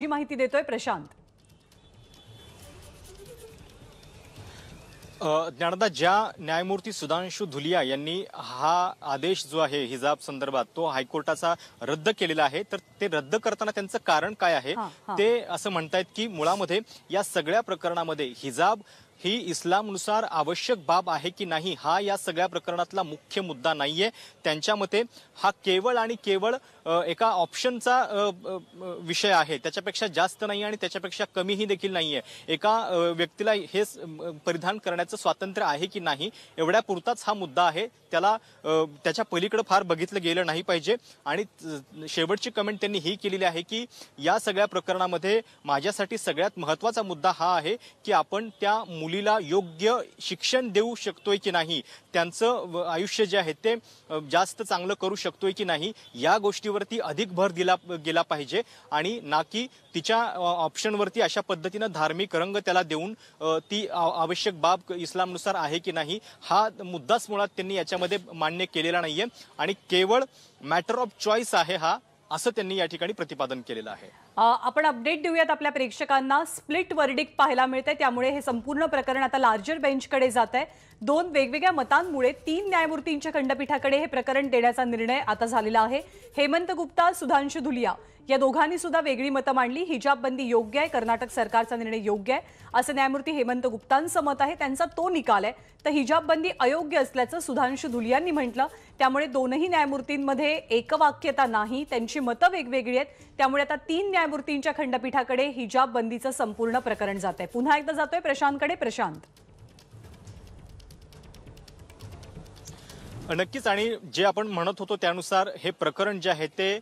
ही माहिती देतोय प्रशांत ज्ञानदा ज्या न्यायमूर्ती सुधांशु धुलिया यांनी हा आदेश जो आहे हिजाब संदर्भात तो हायकोर्टाचा रद्द केलेला आहे तर ते रद्द करताना त्यांचं कारण काय आहे ते असं म्हणतायत की मुळामध्ये या सगळ्या प्रकरणामध्ये हिजाब ही इस्लामनुसार आवश्यक बाब आहे की नाही हा या सगळ्या प्रकरणातला मुख्य मुद्दा नाही आहे त्यांच्या मते हा केवळ आणि केवळ एका ऑप्शनचा विषय आहे त्याच्यापेक्षा जास्त नाही आणि त्याच्यापेक्षा कमीही देखील नाही आहे एका व्यक्तीला हे परिधान करण्याचं स्वातंत्र्य आहे की नाही एवढ्या पुरताच हा मुद्दा आहे त्याला त्याच्या पलीकडे फार बघितलं गेलं नाही पाहिजे आणि शेवटची कमेंट त्यांनी ही केलेली आहे की या सगळ्या प्रकरणामध्ये माझ्यासाठी सगळ्यात महत्त्वाचा मुद्दा हा आहे की आपण त्या मुलीला योग्य शिक्षण देऊ शकतोय की नाही त्यांचं आयुष्य जे आहे ते जास्त चांगलं करू शकतोय की नाही या गोष्टीवरती अधिक भर दिला गेला पाहिजे आणि ना की तिच्या ऑप्शनवरती अशा पद्धतीनं धार्मिक रंग त्याला देऊन ती आवश्यक बाब इस्लामनुसार आहे की नाही हा मुद्दाच मुळात त्यांनी याच्यामध्ये मान्य केलेला नाहीये आणि केवळ मॅटर ऑफ चॉईस आहे हा असं त्यांनी या ठिकाणी प्रतिपादन केलेलं आहे आपण अपडेट देऊयात आपल्या प्रेक्षकांना स्प्लिट वर्डिक पाहायला मिळते त्यामुळे हे संपूर्ण प्रकरण आता लार्जर बेंचकडे जात आहे दोन वेगवेगळ्या मतांमुळे तीन न्यायमूर्तींच्या खंडपीठाकडे हे प्रकरण देण्याचा निर्णय आता झालेला आहे हेमंत गुप्ता सुधांशु धुलिया या दोघांनी सुद्धा वेगळी मतं मांडली हिजाबबंदी योग्य आहे कर्नाटक सरकारचा निर्णय योग्य आहे असं न्यायमूर्ती हेमंत गुप्तांचं मत आहे त्यांचा तो निकाल आहे तर हिजाबबंदी अयोग्य असल्याचं सुधांशु धुलियांनी म्हटलं त्यामुळे दोनही न्यायमूर्तींमध्ये एकवाक्यता नाही त्यांची मतं वेगवेगळी आहेत त्यामुळे आता तीन न्यायमूर्तींच्या खंडपीठाकडे हिजाब बंदीचं संपूर्ण प्रकरण जात आहे पुन्हा एकदा जातोय प्रशांतकडे प्रशांत नक्कीच आणि जे आपण म्हणत होतो त्यानुसार हे प्रकरण जे आहे ते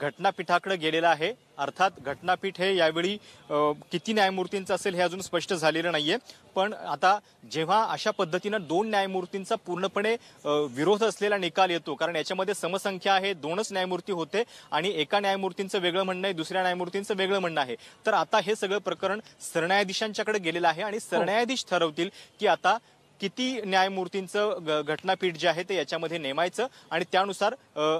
घटनापीठाकडे गेलेलं आहे अर्थात घटनापीठ हे यावेळी किती न्यायमूर्तींचं असेल हे अजून स्पष्ट झालेलं नाहीये पण आता जेव्हा अशा पद्धतीनं दोन न्यायमूर्तींचा पूर्णपणे विरोध असलेला निकाल येतो कारण याच्यामध्ये समसंख्या आहे दोनच न्यायमूर्ती होते आणि एका न्यायमूर्तींचं वेगळं म्हणणं आहे दुसऱ्या न्यायमूर्तींचं वेगळं म्हणणं आहे तर आता हे सगळं प्रकरण सरन्यायाधीशांच्याकडे गेलेलं आहे आणि सरन्यायाधीश ठरवतील की आता किती न्यायमूर्तींचं घटनापीठ जे आहे ते याच्यामध्ये नेमायचं आणि त्यानुसार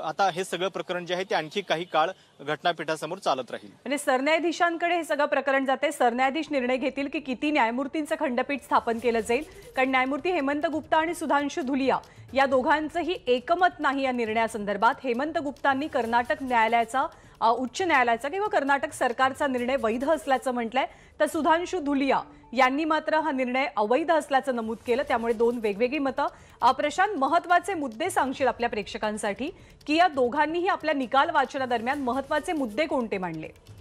आता हे सगळं प्रकरण जे आहे ते आणखी काही काळ घटनापीठासमोर चालत राहील म्हणजे सरन्यायाधीशांकडे हे सगळं प्रकरण जाते सरन्यायाधीश निर्णय घेतील की किती न्यायमूर्तींचं खंडपीठ स्थापन केलं जाईल कारण न्यायमूर्ती हेमंत गुप्ता आणि सुधांशु धुलिया या दोघांचंही एकमत नाही या निर्णयासंदर्भात हेमंत गुप्तांनी कर्नाटक न्यायालयाचा उच्च न्यायालयाचा किंवा कर्नाटक सरकारचा निर्णय वैध असल्याचं म्हटलंय तर सुधांशु धुलिया यांनी मात्र हा निर्णय अवैध असल्याचं नमूद केलं त्यामुळे दोन वेगवेगळी मतं प्रशांत महत्वाचे मुद्दे सांगशील आपल्या प्रेक्षकांसाठी की या दोघांनीही आपल्या निकाल वाचनादरम्यान महत्वाचे मुद्दे कोणते मांडले